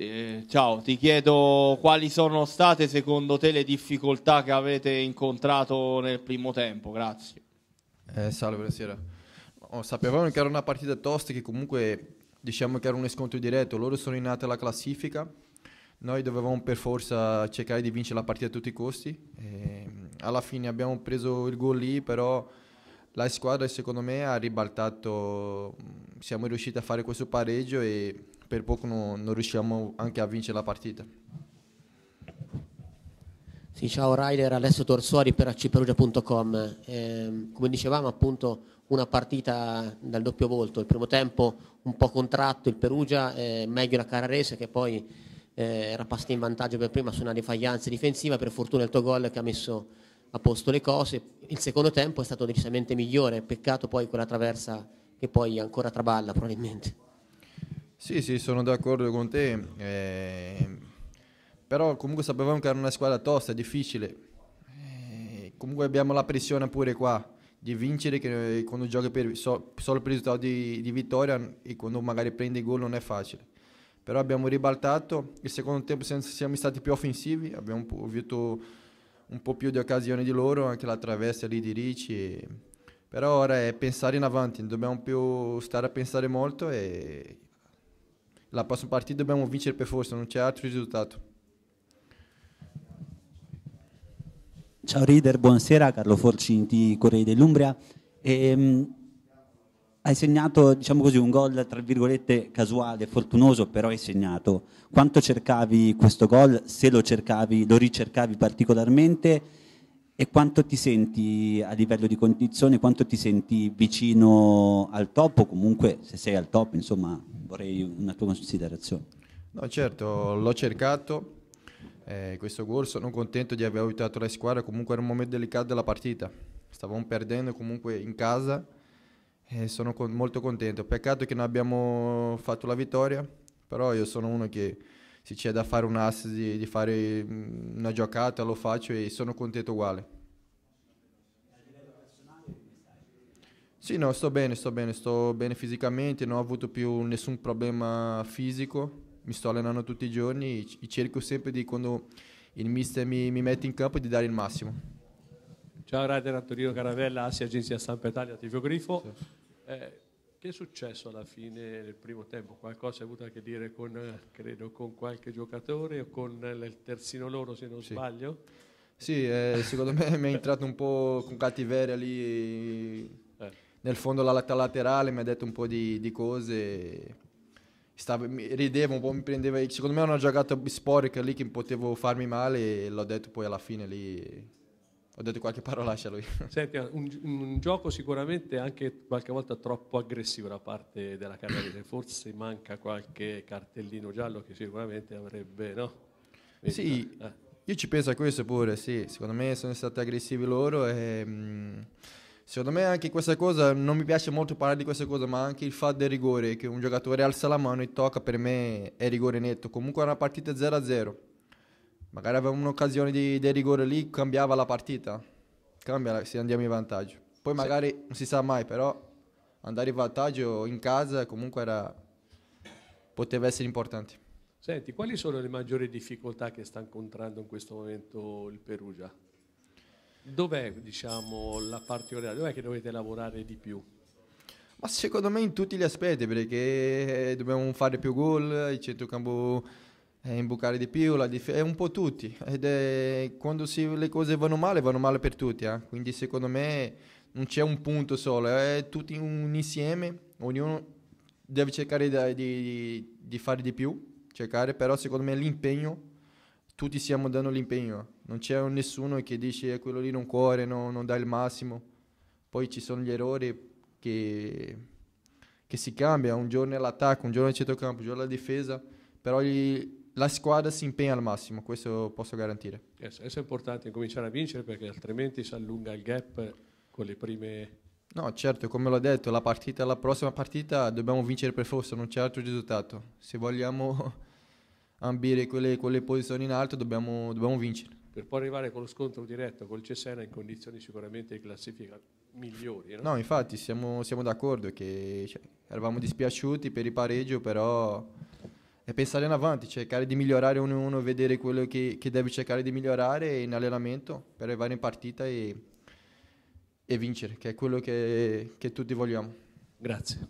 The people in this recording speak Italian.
Eh, ciao, ti chiedo quali sono state secondo te le difficoltà che avete incontrato nel primo tempo, grazie. Eh, salve, buonasera. No, oh, sapevamo che era una partita tosta che comunque diciamo che era uno scontro diretto, loro sono in alta alla classifica, noi dovevamo per forza cercare di vincere la partita a tutti i costi, e ehm, alla fine abbiamo preso il gol lì, però la squadra secondo me ha ribaltato, siamo riusciti a fare questo pareggio e per poco non, non riusciamo anche a vincere la partita. Sì, ciao Ryder, Alessio Torsuari per acperugia.com. Eh, come dicevamo appunto una partita dal doppio volto, il primo tempo un po' contratto il Perugia, eh, meglio la Carrarese che poi eh, era passata in vantaggio per prima su una defaglianza difensiva, per fortuna il tuo gol che ha messo a posto le cose, il secondo tempo è stato decisamente migliore, peccato poi quella traversa che poi ancora traballa probabilmente. Sì, sì, sono d'accordo con te. Eh, però comunque sapevamo che era una squadra tosta, difficile. Eh, comunque abbiamo la pressione pure qua di vincere che eh, quando giochi per, so, solo per il risultato di, di, vittoria e quando magari prendi gol non è facile. Però abbiamo ribaltato, il secondo tempo siamo stati più offensivi, abbiamo avuto un po' più di occasioni di loro, anche la traversa lì di Ricci. E... Però ora è pensare in avanti, dobbiamo più stare a pensare molto e la prossima partita dobbiamo vincere per forza, non c'è altro risultato. Ciao Rider, buonasera, Carlo di Corriere dell'Umbria. Ehm, hai segnato diciamo così, un gol tra virgolette casuale, fortunoso, però hai segnato. Quanto cercavi questo gol? Se lo cercavi, lo ricercavi particolarmente? E quanto ti senti a livello di condizione, quanto ti senti vicino al top o comunque se sei al top, insomma, vorrei una tua considerazione. No, certo, l'ho cercato eh, questo corso, non contento di aver aiutato la squadra, comunque era un momento delicato della partita, stavamo perdendo comunque in casa e eh, sono con- molto contento, peccato che non abbiamo fatto la vittoria, però io sono uno che se c'è da fare un assist, di, fare mm, una giocata lo faccio e sono contento uguale. Sì, no, sto bene, sto bene, sto bene fisicamente, non ho avuto più nessun problema fisico, mi sto allenando tutti i giorni e cerco sempre di quando il mister mi, mi mette in campo di dare il massimo. Ciao Rader Antonino Caravella, Asia Agenzia Stampa Italia, Tifio Grifo. Sì. Eh, che è successo alla fine del primo tempo? Qualcosa ha avuto a che dire con, credo, con qualche giocatore o con il terzino loro se non sì. sbaglio? Sì, eh, secondo me mi è entrato un po' con cattiveria lì nel fondo la latta laterale mi ha detto un po' di, di cose. Stavo, ridevo un po', mi prendeva. Secondo me è una giocata sporca lì che potevo farmi male e l'ho detto poi alla fine lì. Ho detto qualche parolaccia a lui. Senti, un, un, gioco sicuramente anche qualche volta troppo aggressivo da parte della Cagliarese. Forse manca qualche cartellino giallo che sicuramente avrebbe, no? Vedi, sì, eh. io ci penso a questo pure, sì. Secondo me sono stati aggressivi loro e... Mh, mm, Secondo me anche questa cosa, non mi piace molto parlare di questa cosa, ma anche il fatto del rigore, che un giocatore alza la mano e tocca, per me è rigore netto. Comunque è una partita 0-0. Magari avevamo un'occasione di, del rigore lì, cambiava la partita. Cambia se andiamo in vantaggio. Poi magari sì. non si sa mai, però andare in vantaggio in casa comunque era, poteva essere importante. Senti, quali sono le maggiori difficoltà che sta incontrando in questo momento il Perugia? dov'è diciamo, la particolarità? Dov'è che dovete lavorare di più? Ma secondo me in tutti gli aspetti, perché eh, dobbiamo fare più gol, il centrocampo è eh, imbucare di più, la dif- è un po' tutti. Ed è, quando si, le cose vanno male, vanno male per tutti. Eh? Quindi secondo me non c'è un punto solo, eh. è tutti un insieme, ognuno deve cercare di, di, di fare di più, cercare, però secondo me l'impegno tutti stiamo dando l'impegno, non c'è nessuno che dice eh, quello lì non cuore, no, non dà il massimo. Poi ci sono gli errori che, che si cambia, un giorno è l'attacco, un giorno è il centrocampo, un giorno è la difesa, però gli, la squadra si impegna al massimo, questo posso garantire. Yes, è importante cominciare a vincere perché altrimenti si allunga il gap con le prime... No, certo, come l'ho detto, la, partita, la prossima partita dobbiamo vincere per forza, non c'è altro risultato. Se vogliamo ambire quelle, quelle posizioni in alto dobbiamo, dobbiamo, vincere. Per poi arrivare con lo scontro diretto col Cesena in condizioni sicuramente di classifica migliori. No, no infatti siamo, siamo d'accordo che cioè, eravamo dispiaciuti per il pareggio, però è pensare in avanti, cercare di migliorare uno a uno, vedere quello che, che devi cercare di migliorare in allenamento per arrivare in partita e, e vincere, che è quello che, che tutti vogliamo. Grazie.